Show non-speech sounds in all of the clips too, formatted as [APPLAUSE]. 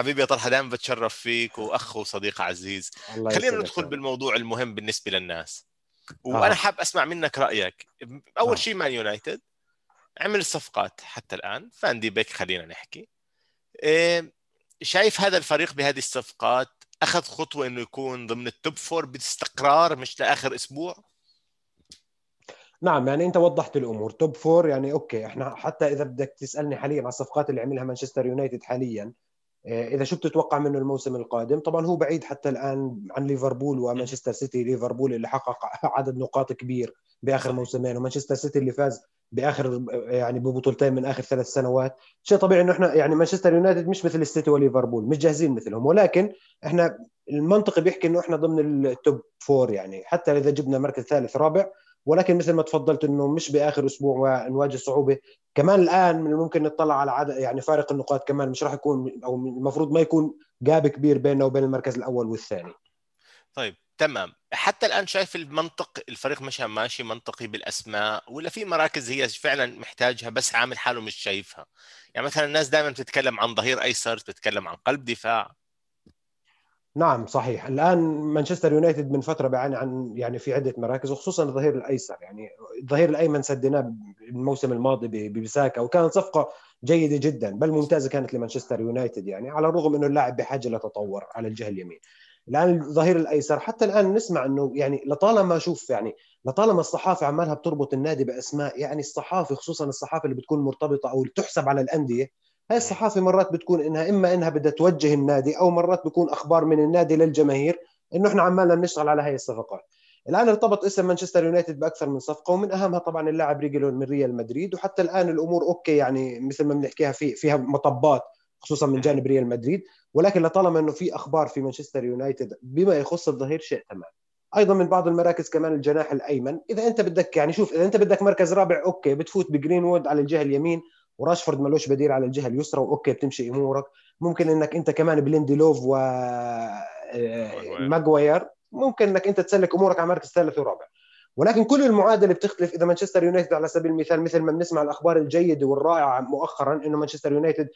حبيبي يا طلحه دائما بتشرف فيك واخ وصديق عزيز خلينا ندخل بالموضوع المهم بالنسبه للناس وانا آه. حاب اسمع منك رايك اول آه. شيء مان يونايتد عمل صفقات حتى الان فاندي بيك خلينا نحكي إيه، شايف هذا الفريق بهذه الصفقات اخذ خطوه انه يكون ضمن التوب فور باستقرار مش لاخر اسبوع نعم يعني انت وضحت الامور توب فور يعني اوكي احنا حتى اذا بدك تسالني حاليا على الصفقات اللي عملها مانشستر يونايتد حاليا آه، اذا شو بتتوقع منه الموسم القادم طبعا هو بعيد حتى الان عن ليفربول ومانشستر سيتي ليفربول اللي حقق [LAUGHS] عدد نقاط كبير باخر موسمين ومانشستر سيتي اللي فاز باخر آه، يعني ببطولتين من اخر ثلاث سنوات شيء طبيعي انه احنا يعني مانشستر يونايتد مش مثل السيتي وليفربول مش جاهزين مثلهم ولكن احنا المنطق بيحكي انه احنا ضمن التوب فور يعني حتى اذا جبنا مركز ثالث رابع ولكن مثل ما تفضلت انه مش باخر اسبوع نواجه صعوبه كمان الان من الممكن نطلع على عدد يعني فارق النقاط كمان مش راح يكون او المفروض ما يكون جاب كبير بيننا وبين المركز الاول والثاني طيب تمام حتى الان شايف المنطق الفريق مش ماشي منطقي بالاسماء ولا في مراكز هي فعلا محتاجها بس عامل حاله مش شايفها يعني مثلا الناس دائما بتتكلم عن ظهير ايسر بتتكلم عن قلب دفاع نعم صحيح الان مانشستر يونايتد من فتره بيعاني عن يعني في عده مراكز وخصوصا الظهير الايسر يعني الظهير الايمن سديناه الموسم الماضي ببساكا وكانت صفقه جيده جدا بل ممتازه كانت لمانشستر يونايتد يعني على الرغم انه اللاعب بحاجه لتطور على الجهه اليمين الان الظهير الايسر حتى الان نسمع انه يعني لطالما اشوف يعني لطالما الصحافه عمالها بتربط النادي باسماء يعني الصحافه خصوصا الصحافه اللي بتكون مرتبطه او تحسب على الانديه هاي الصحافه مرات بتكون انها اما انها بدها توجه النادي او مرات بيكون اخبار من النادي للجماهير انه احنا عمالنا بنشتغل على هاي الصفقات الان ارتبط اسم مانشستر يونايتد باكثر من صفقه ومن اهمها طبعا اللاعب ريجلون من ريال مدريد وحتى الان الامور اوكي يعني مثل ما بنحكيها في فيها مطبات خصوصا من جانب ريال مدريد ولكن لطالما انه في اخبار في مانشستر يونايتد بما يخص الظهير شيء تمام ايضا من بعض المراكز كمان الجناح الايمن اذا انت بدك يعني شوف اذا انت بدك مركز رابع اوكي بتفوت بجرينوود على الجهه اليمين وراشفورد ملوش بديل على الجهه اليسرى واوكي بتمشي امورك ممكن انك انت كمان بليندي لوف و آه، ماجواير ممكن انك انت تسلك امورك على مركز ثالث ورابع ولكن كل المعادله بتختلف اذا مانشستر يونايتد على سبيل المثال مثل ما بنسمع الاخبار الجيده والرائعه مؤخرا انه مانشستر يونايتد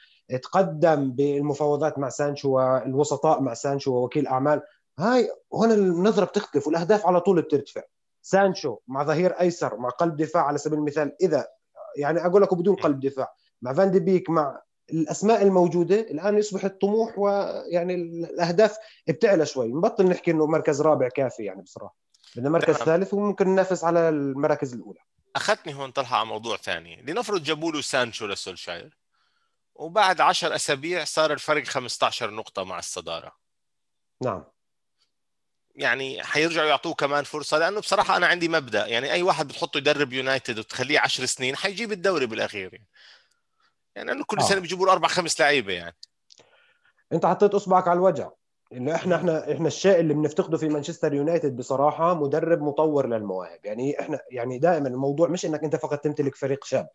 تقدم بالمفاوضات مع سانشو والوسطاء مع سانشو ووكيل اعمال هاي هون النظره بتختلف والاهداف على طول بترتفع سانشو مع ظهير ايسر مع قلب دفاع على سبيل المثال اذا يعني اقول لك بدون قلب دفاع مع فان دي بيك مع الاسماء الموجوده الان يصبح الطموح ويعني الاهداف بتعلى شوي نبطل نحكي انه مركز رابع كافي يعني بصراحه بدنا مركز نعم. ثالث وممكن ننافس على المراكز الاولى اخذتني هون طلعه على موضوع ثاني لنفرض جابوا له سانشو لسولشاير وبعد 10 اسابيع صار الفرق 15 نقطه مع الصداره نعم يعني حيرجعوا يعطوه كمان فرصه لانه بصراحه انا عندي مبدا يعني اي واحد بتحطه يدرب يونايتد وتخليه 10 سنين حيجيب الدوري بالاخير يعني يعني انه كل آه. سنه بيجيبوا له اربع خمس لعيبه يعني انت حطيت اصبعك على الوجع انه احنا احنا احنا الشيء اللي بنفتقده في مانشستر يونايتد بصراحه مدرب مطور للمواهب يعني احنا يعني دائما الموضوع مش انك انت فقط تمتلك فريق شاب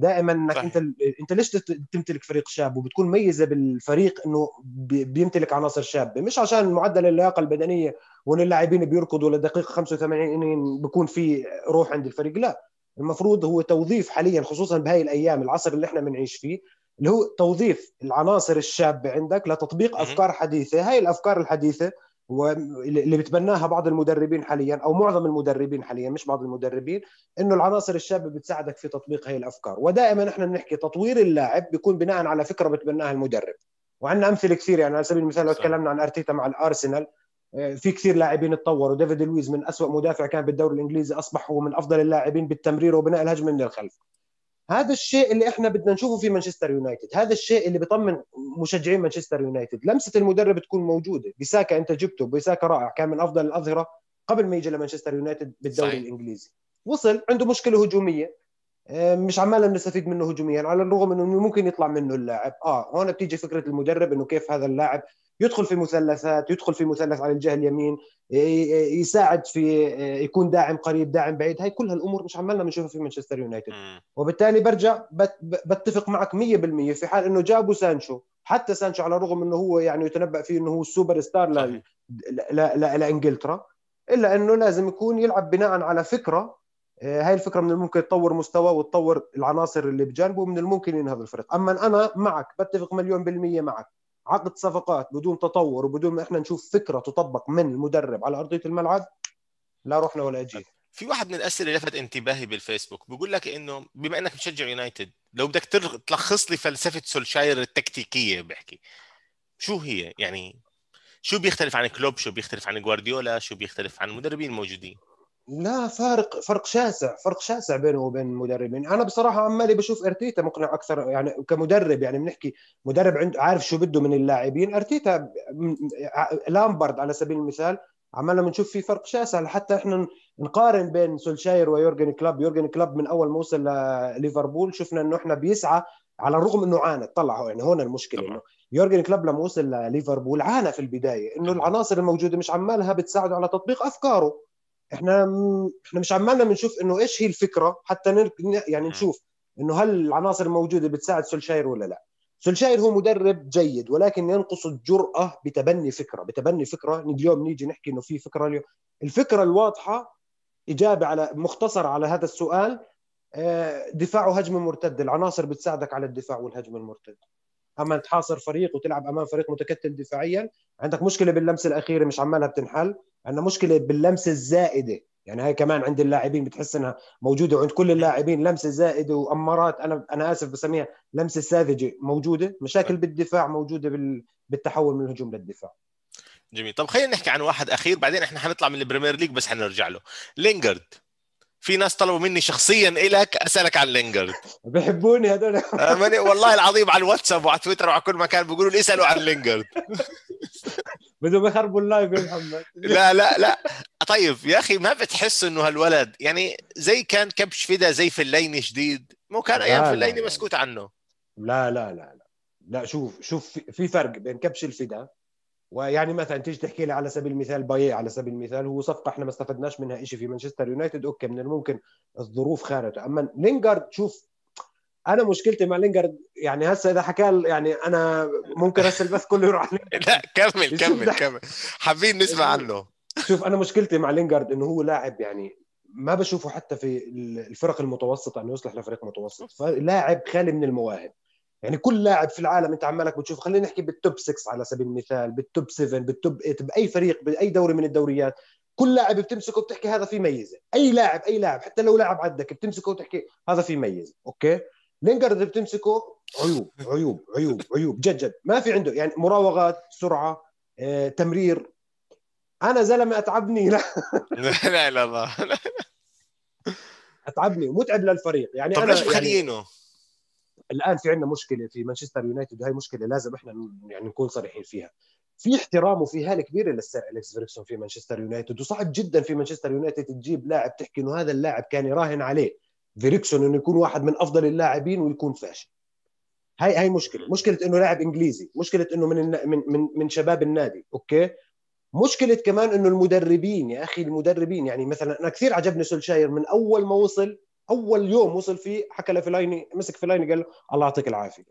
دائما انك صحيح. انت انت ليش تمتلك فريق شاب وبتكون ميزه بالفريق انه بيمتلك عناصر شابه مش عشان معدل اللياقه البدنيه وان اللاعبين بيركضوا لدقيقه 85 بكون في روح عند الفريق لا المفروض هو توظيف حاليا خصوصا بهاي الايام العصر اللي احنا بنعيش فيه اللي هو توظيف العناصر الشابه عندك لتطبيق افكار حديثه هاي الافكار الحديثه واللي بتبناها بعض المدربين حاليا او معظم المدربين حاليا مش بعض المدربين انه العناصر الشابه بتساعدك في تطبيق هي الافكار ودائما احنا بنحكي تطوير اللاعب بيكون بناء على فكره بتبناها المدرب وعندنا امثله كثير يعني على سبيل المثال لو تكلمنا عن ارتيتا مع الارسنال آه، في كثير لاعبين تطوروا ديفيد لويز من أسوأ مدافع كان بالدوري الانجليزي اصبح هو من افضل اللاعبين بالتمرير وبناء الهجمه من الخلف هذا الشيء اللي احنا بدنا نشوفه في مانشستر يونايتد هذا الشيء اللي بيطمن مشجعين مانشستر يونايتد لمسه المدرب تكون موجوده بيساكا انت جبته بيساكا رائع كان من افضل الاظهره قبل ما يجي لمانشستر يونايتد بالدوري صحيح. الانجليزي وصل عنده مشكله هجوميه آه، مش عمالا نستفيد منه هجوميا على الرغم انه ممكن يطلع منه اللاعب اه هون بتيجي فكره المدرب انه كيف هذا اللاعب يدخل في مثلثات يدخل في مثلث على الجهه اليمين يساعد في آه، يكون داعم قريب داعم بعيد هاي كل هالامور مش عمالنا بنشوفها في مانشستر يونايتد وبالتالي برجع بتفق معك 100% في حال انه جابوا سانشو حتى سانشو على الرغم انه هو يعني يتنبا فيه انه هو السوبر ستار لا لا لانجلترا الا انه لازم يكون يلعب بناء على فكره آه، هاي الفكره من الممكن تطور مستواه وتطور العناصر اللي بجانبه من الممكن ينهض الفريق اما انا معك بتفق مليون بالمية معك عقد صفقات بدون تطور وبدون ما احنا نشوف فكره تطبق من المدرب على ارضيه الملعب لا رحنا ولا اجينا في واحد من الاسئله لفت انتباهي بالفيسبوك بيقول لك انه بما انك مشجع يونايتد لو بدك تلخص لي فلسفه سولشاير التكتيكيه بحكي شو هي يعني شو بيختلف عن كلوب شو بيختلف عن جوارديولا شو بيختلف عن المدربين الموجودين لا فارق فرق شاسع فرق شاسع بينه وبين المدربين انا بصراحه عمالي بشوف ارتيتا مقنع اكثر يعني كمدرب يعني بنحكي مدرب عنده عارف شو بده من اللاعبين ارتيتا لامبرد على سبيل المثال عمالنا بنشوف في فرق شاسع لحتى احنا نقارن بين سولشاير ويورجن كلوب يورجن كلوب من اول ما وصل لليفربول شفنا انه احنا بيسعى على الرغم انه عانى هو يعني هون المشكله انه يورجن كلوب لما وصل لليفربول عانى في البدايه انه العناصر الموجوده مش عمالها بتساعده على تطبيق افكاره احنا احنا مش عمالنا بنشوف انه ايش هي الفكره حتى يعني نشوف انه هل العناصر الموجوده بتساعد سولشاير ولا لا سولشاير هو مدرب جيد ولكن ينقص الجرأة بتبني فكرة بتبني فكرة اليوم نيجي نحكي انه في فكرة اليوم الفكرة الواضحة إجابة على مختصر على هذا السؤال آه، دفاع وهجمة مرتدة العناصر بتساعدك على الدفاع والهجمة المرتدة اما تحاصر فريق وتلعب امام فريق متكتل دفاعيا عندك مشكله باللمسه الاخيره مش عمالها بتنحل عندنا مشكله باللمسه الزائده يعني هاي كمان عند اللاعبين بتحس انها موجوده عند كل اللاعبين لمسه زائده وامارات انا انا اسف بسميها لمسه ساذجه موجوده مشاكل بالدفاع موجوده بال... بالتحول من الهجوم للدفاع جميل طب خلينا نحكي عن واحد اخير بعدين احنا حنطلع من البريمير ليج بس حنرجع له لينجارد في ناس طلبوا مني شخصيا إلك اسالك عن لينجرد بيحبوني هذول آه، والله العظيم على الواتساب وعلى تويتر وعلى كل مكان بيقولوا لي اسالوا عن لينجرد [LAUGHS] بدهم يخربوا اللايف يا محمد لا لا لا طيب يا اخي ما بتحس انه هالولد يعني زي كان كبش فدا زي في الليني جديد مو كان ايام في الليني مسكوت عنه لا لا لا لا لا شوف شوف في فرق بين كبش الفدا ويعني مثلا تيجي تحكي لي على سبيل المثال باي على سبيل المثال هو صفقه احنا ما استفدناش منها شيء في مانشستر يونايتد اوكي من الممكن الظروف خارج اما لينجارد شوف انا مشكلتي مع لينجارد يعني هسه اذا حكى يعني انا ممكن هسه البث كله يروح على [LAUGHS] لا كمل كمل كمل حابين نسمع [LAUGHS] عنه شوف انا مشكلتي مع لينجارد انه هو لاعب يعني ما بشوفه حتى في الفرق المتوسطه انه يصلح لفريق متوسط فلاعب خالي من المواهب يعني كل لاعب في العالم انت عمالك بتشوف خلينا نحكي بالتوب 6 على سبيل المثال بالتوب 7 بالتوب 8 باي فريق باي دوري من الدوريات كل لاعب بتمسكه بتحكي هذا في ميزه اي لاعب اي لاعب حتى لو لاعب عدك بتمسكه وتحكي هذا في ميزه اوكي لينجارد بتمسكه عيوب عيوب عيوب عيوب جد جد ما في عنده يعني مراوغات سرعه آه، تمرير انا زلمه اتعبني [LAUGHS] لا لا لا, لا. اتعبني ومتعب للفريق يعني طب ليش مخلينه؟ يعني الان في عندنا مشكله في مانشستر يونايتد وهي مشكله لازم احنا يعني نكون صريحين فيها في احترام وفي هاله كبيره للسير اليكس فيرجسون في مانشستر يونايتد وصعب جدا في مانشستر يونايتد تجيب لاعب تحكي انه هذا اللاعب كان يراهن عليه فيريكسون انه يكون واحد من افضل اللاعبين ويكون فاشل هاي هاي مشكله مشكله انه لاعب انجليزي مشكله انه من من من, من شباب النادي اوكي مشكله كمان انه المدربين يا اخي المدربين يعني مثلا انا كثير عجبني سولشاير من اول ما وصل اول يوم وصل فيه حكى لفلايني مسك فلايني قال له الله يعطيك العافيه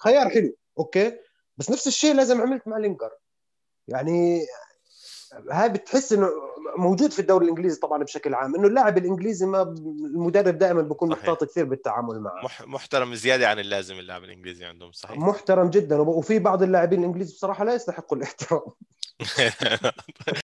خيار حلو اوكي بس نفس الشيء لازم عملت مع لينجر يعني هاي بتحس انه موجود في الدوري الانجليزي طبعا بشكل عام انه اللاعب الانجليزي ما المدرب دائما بيكون محتاط كثير بالتعامل معه محترم زياده عن اللازم اللاعب الانجليزي عندهم صحيح محترم جدا وفي بعض اللاعبين الانجليز بصراحه لا يستحقوا الاحترام [LAUGHS]